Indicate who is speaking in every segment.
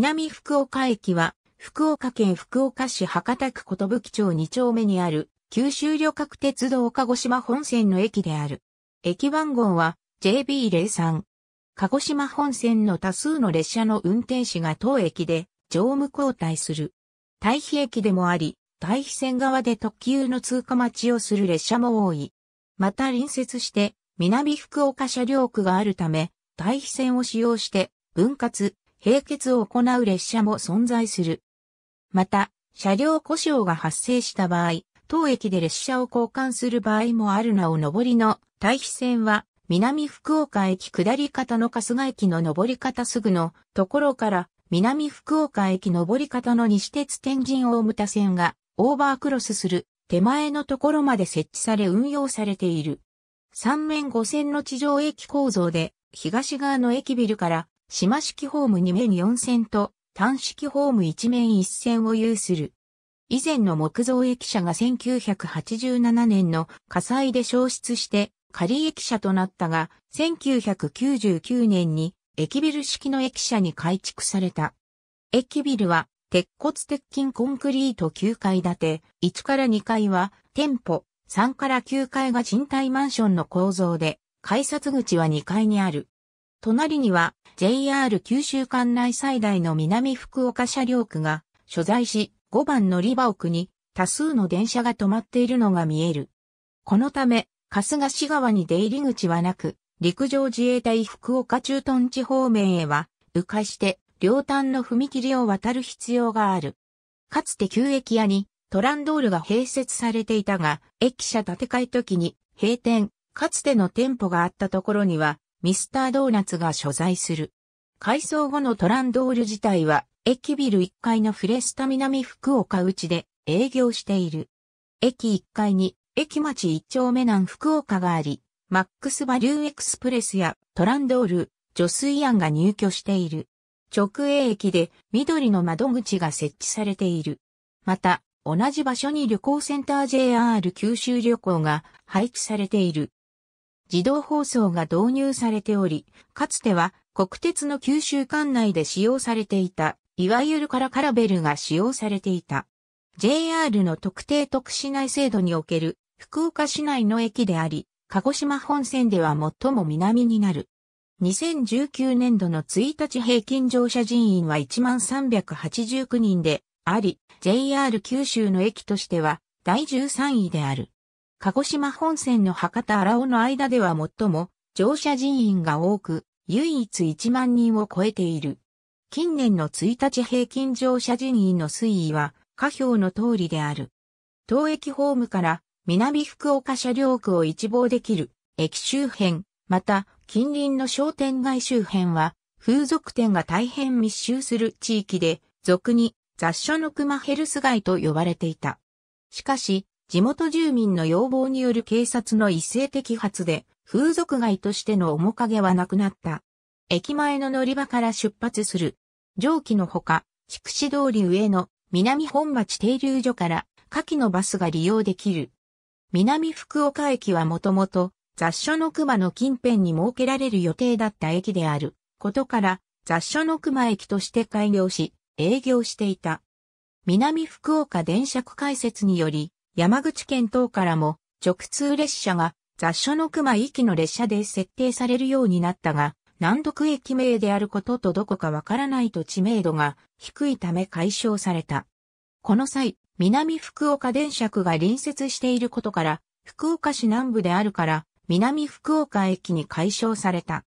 Speaker 1: 南福岡駅は、福岡県福岡市博多区寿町2丁目にある、九州旅客鉄道鹿児島本線の駅である。駅番号は JB03。鹿児島本線の多数の列車の運転士が当駅で乗務交代する。対比駅でもあり、対比線側で特急の通過待ちをする列車も多い。また隣接して南福岡車両区があるため、対比線を使用して分割、並結を行う列車も存在する。また、車両故障が発生した場合、当駅で列車を交換する場合もあるなお上りの対比線は、南福岡駅下り方の春日駅の上り方すぐのところから、南福岡駅上り方の西鉄天神大牟田線がオーバークロスする手前のところまで設置され運用されている。三面五線の地上駅構造で、東側の駅ビルから島式ホーム2面4線と単式ホーム1面1線を有する。以前の木造駅舎が1987年の火災で消失して仮駅舎となったが、1999年に駅ビル式の駅舎に改築された。駅ビルは鉄骨鉄筋コンクリート9階建て、1から2階は店舗、3から9階が賃貸マンションの構造で、改札口は2階にある。隣には JR 九州管内最大の南福岡車両区が所在し、5番乗り場奥に多数の電車が止まっているのが見える。このため、春日市川に出入り口はなく、陸上自衛隊福岡駐屯地方面へは、迂回して両端の踏切を渡る必要がある。かつて旧駅屋にトランドールが併設されていたが、駅舎建て替え時に閉店、かつての店舗があったところには、ミスタードーナツが所在する。改装後のトランドール自体は、駅ビル1階のフレスタ南福岡内で営業している。駅1階に、駅町1丁目南福岡があり、マックスバリューエクスプレスやトランドール、ジョスイアンが入居している。直営駅で緑の窓口が設置されている。また、同じ場所に旅行センター JR 九州旅行が配置されている。自動放送が導入されており、かつては国鉄の九州管内で使用されていた、いわゆるカラカラベルが使用されていた。JR の特定特市内制度における福岡市内の駅であり、鹿児島本線では最も南になる。2019年度の1日平均乗車人員は1389人であり、JR 九州の駅としては第13位である。鹿児島本線の博多荒尾の間では最も乗車人員が多く、唯一1万人を超えている。近年の1日平均乗車人員の推移は、下表の通りである。当駅ホームから南福岡車両区を一望できる駅周辺、また近隣の商店街周辺は風俗店が大変密集する地域で俗に雑所の熊ヘルス街と呼ばれていた。しかし地元住民の要望による警察の一斉摘発で、風俗街としての面影はなくなった。駅前の乗り場から出発する。上記のほか、筑紫通り上の南本町停留所から下記のバスが利用できる。南福岡駅はもともと雑所の熊の近辺に設けられる予定だった駅であることから雑所の熊駅として開業し営業していた。南福岡電車区開設により山口県等からも直通列車が雑所の熊行きの列車で設定されるようになったが、難読駅名であることとどこかわからないと知名度が低いため解消された。この際、南福岡電車区が隣接していることから、福岡市南部であるから、南福岡駅に解消された。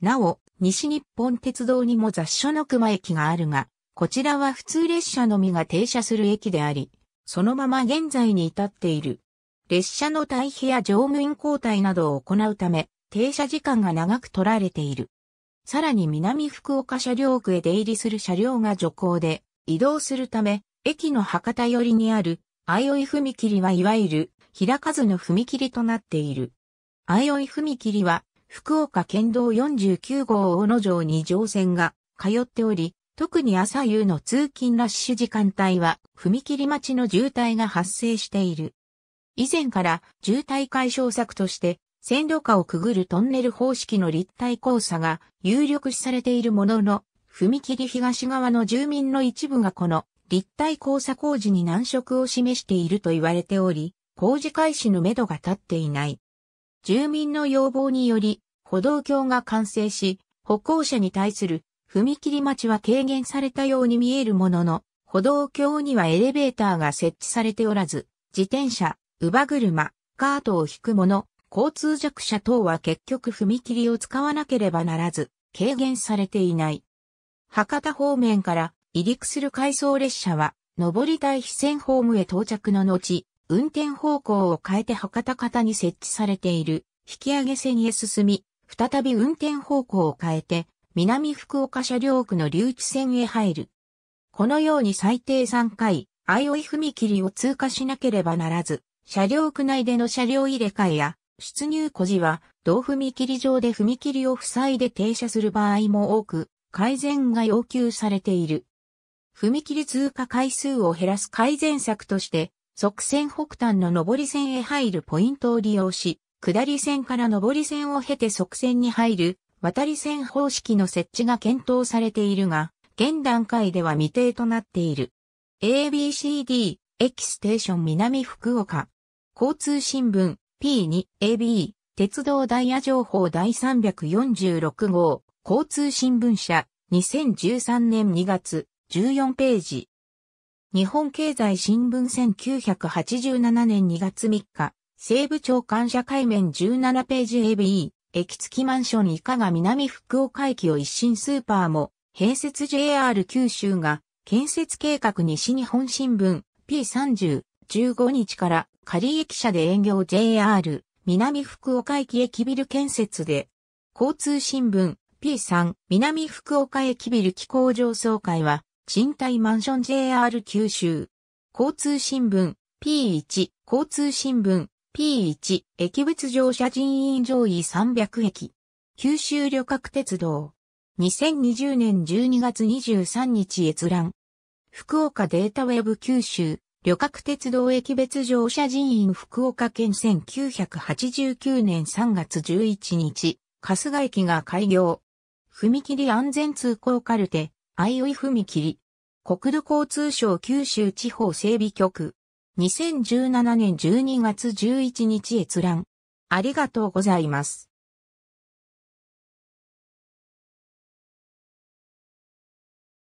Speaker 1: なお、西日本鉄道にも雑所の熊駅があるが、こちらは普通列車のみが停車する駅であり、そのまま現在に至っている。列車の退避や乗務員交代などを行うため、停車時間が長く取られている。さらに南福岡車両区へ出入りする車両が徐行で移動するため、駅の博多寄りにある、相生踏切はいわゆる、かずの踏切となっている。相生踏切は、福岡県道49号大野城に乗船が通っており、特に朝夕の通勤ラッシュ時間帯は踏切待ちの渋滞が発生している。以前から渋滞解消策として線路下をくぐるトンネル方式の立体交差が有力視されているものの、踏切東側の住民の一部がこの立体交差工事に難色を示していると言われており、工事開始のめどが立っていない。住民の要望により、歩道橋が完成し、歩行者に対する踏切待ちは軽減されたように見えるものの、歩道橋にはエレベーターが設置されておらず、自転車、乳母車、カートを引く者、交通弱者等は結局踏切を使わなければならず、軽減されていない。博多方面から離陸する回送列車は、上り台非線ホームへ到着の後、運転方向を変えて博多方に設置されている引き上げ線へ進み、再び運転方向を変えて南福岡車両区の留置線へ入る。このように最低3回、相生踏切を通過しなければならず、車両区内での車両入れ替えや、出入庫時は、同踏切上で踏切を塞いで停車する場合も多く、改善が要求されている。踏切通過回数を減らす改善策として、側線北端の上り線へ入るポイントを利用し、下り線から上り線を経て側線に入る渡り線方式の設置が検討されているが、現段階では未定となっている。ABCD、エキステーション南福岡。交通新聞 P2AB 鉄道ダイヤ情報第346号交通新聞社2013年2月14ページ日本経済新聞1987年2月3日西部長官社会面17ページ AB 駅付きマンション以下が南福岡駅を一新スーパーも、併設 JR 九州が、建設計画西日本新聞 P30、15日から仮駅舎で営業 JR、南福岡駅駅ビル建設で、交通新聞 P3、南福岡駅ビル機構上層会は、賃貸マンション JR 九州。交通新聞 P1、交通新聞 P1 駅物乗車人員上位300駅。九州旅客鉄道。2020年12月23日閲覧。福岡データウェブ九州旅客鉄道駅別乗車人員福岡県1989年3月11日、春日駅が開業。踏切安全通行カルテ、相生踏切。国土交通省九州地方整備局。2017年12月11日閲覧。ありがとうございます。